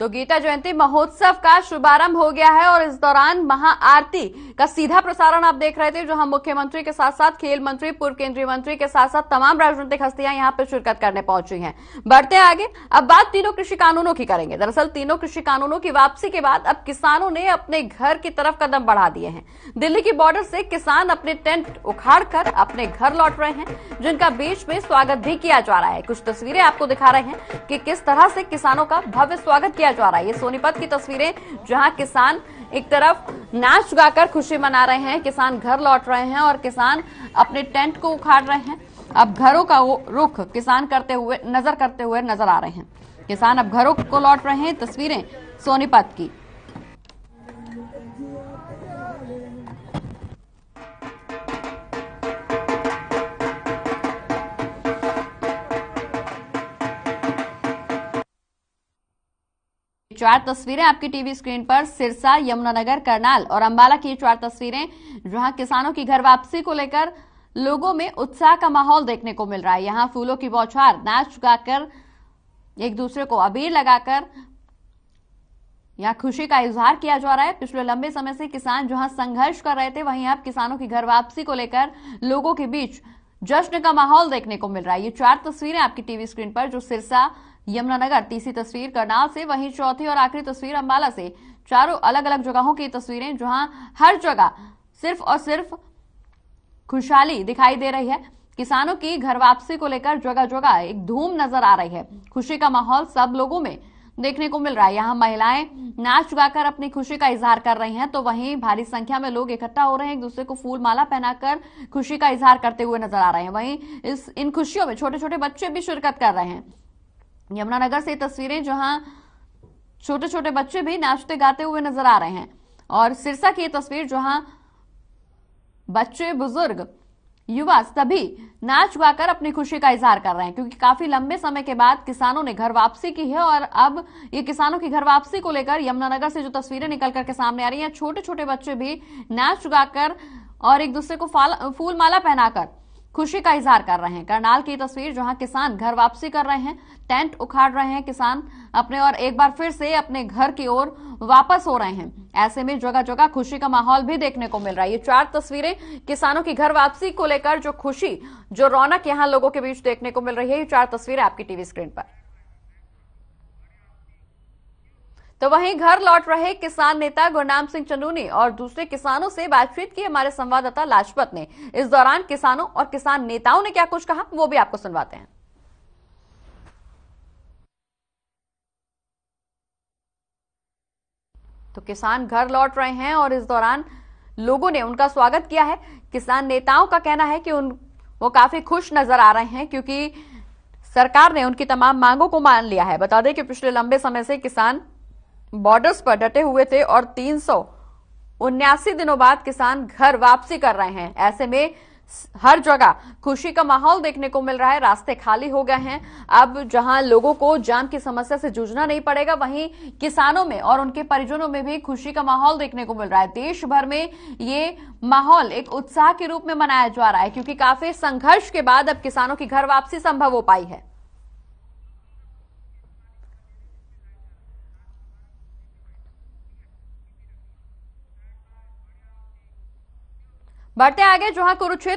तो गीता जयंती महोत्सव का शुभारंभ हो गया है और इस दौरान महाआरती का सीधा प्रसारण आप देख रहे थे जो हम मुख्यमंत्री के साथ साथ खेल मंत्री पूर्व केंद्रीय मंत्री के साथ साथ तमाम राजनीतिक हस्तियां यहां पर शिरकत करने पहुंची हैं बढ़ते आगे अब बात तीनों कृषि कानूनों की करेंगे दरअसल तीनों कृषि कानूनों की वापसी के बाद अब किसानों ने अपने घर की तरफ कदम बढ़ा दिए हैं दिल्ली की बॉर्डर से किसान अपने टेंट उखाड़ कर अपने घर लौट रहे हैं जिनका बीच में स्वागत भी किया जा रहा है कुछ तस्वीरें आपको दिखा रहे हैं कि किस तरह से किसानों का भव्य स्वागत किया किया जा रहा है ये सोनीपत की तस्वीरें जहां किसान एक तरफ नाच गाकर खुशी मना रहे हैं किसान घर लौट रहे हैं और किसान अपने टेंट को उखाड़ रहे हैं अब घरों का रुख किसान करते हुए नजर करते हुए नजर आ रहे हैं किसान अब घरों को लौट रहे हैं तस्वीरें सोनीपत की चार तस्वीरें आपकी टीवी स्क्रीन पर सिरसा यमुनानगर करनाल और अंबाला की चार तस्वीरें जहां किसानों की घर वापसी को लेकर लोगों में उत्साह का माहौल देखने को मिल रहा है यहां फूलों की बौछार नाच गाकर एक दूसरे को अबीर लगाकर यहां खुशी का इजहार किया जा रहा है पिछले लंबे समय से किसान जहां संघर्ष कर रहे थे वहीं अब किसानों की घर वापसी को लेकर लोगों के बीच जश्न का माहौल देखने को मिल रहा है ये चार तस्वीरें आपकी टीवी स्क्रीन पर जो सिरसा यमुनानगर तीसरी तस्वीर करनाल से वहीं चौथी और आखिरी तस्वीर अम्बाला से चारों अलग अलग जगहों की तस्वीरें जहां हर जगह सिर्फ और सिर्फ खुशहाली दिखाई दे रही है किसानों की घर वापसी को लेकर जगह जगह एक धूम नजर आ रही है खुशी का माहौल सब लोगों में देखने को मिल रहा है यहाँ महिलाएं नाच गाकर अपनी खुशी का इजहार कर रही हैं तो वहीं भारी संख्या में लोग इकट्ठा हो रहे हैं एक दूसरे को फूल माला पहनाकर खुशी का इजहार करते हुए नजर आ रहे हैं वहीं इस इन खुशियों में छोटे छोटे बच्चे भी शिरकत कर रहे हैं यमुनानगर से तस्वीरें जहां छोटे छोटे बच्चे भी नाचते गाते हुए नजर आ रहे हैं और सिरसा की ये तस्वीर जहां बच्चे बुजुर्ग युवा सभी नाच गाकर अपनी खुशी का इजहार कर रहे हैं क्योंकि काफी लंबे समय के बाद किसानों ने घर वापसी की है और अब ये किसानों की घर वापसी को लेकर यमुनानगर से जो तस्वीरें निकल करके सामने आ रही हैं छोटे छोटे बच्चे भी नाच गाकर और एक दूसरे को फूल माला पहनाकर खुशी का इजहार कर रहे हैं करनाल की तस्वीर जहां किसान घर वापसी कर रहे हैं टेंट उखाड़ रहे हैं किसान अपने और एक बार फिर से अपने घर की ओर वापस हो रहे हैं ऐसे में जगह जगह खुशी का माहौल भी देखने को मिल रहा है ये चार तस्वीरें किसानों की घर वापसी को लेकर जो खुशी जो रौनक यहाँ लोगों के बीच देखने को मिल रही है ये चार तस्वीरें आपकी टीवी स्क्रीन पर तो वहीं घर लौट रहे किसान नेता गुरनाम सिंह चंदूनी और दूसरे किसानों से बातचीत की हमारे संवाददाता लाजपत ने इस दौरान किसानों और किसान नेताओं ने क्या कुछ कहा वो भी आपको सुनवाते हैं तो किसान घर लौट रहे हैं और इस दौरान लोगों ने उनका स्वागत किया है किसान नेताओं का कहना है कि उन वो काफी खुश नजर आ रहे हैं क्योंकि सरकार ने उनकी तमाम मांगों को मान लिया है बता दें कि पिछले लंबे समय से किसान बॉर्डर्स पर डटे हुए थे और तीन उन्यासी दिनों बाद किसान घर वापसी कर रहे हैं ऐसे में हर जगह खुशी का माहौल देखने को मिल रहा है रास्ते खाली हो गए हैं अब जहां लोगों को जाम की समस्या से जूझना नहीं पड़ेगा वहीं किसानों में और उनके परिजनों में भी खुशी का माहौल देखने को मिल रहा है देश भर में ये माहौल एक उत्साह के रूप में मनाया जा रहा है क्योंकि काफी संघर्ष के बाद अब किसानों की घर वापसी संभव हो पाई है बढ़ते आगे जहां कुरुक्षेत्र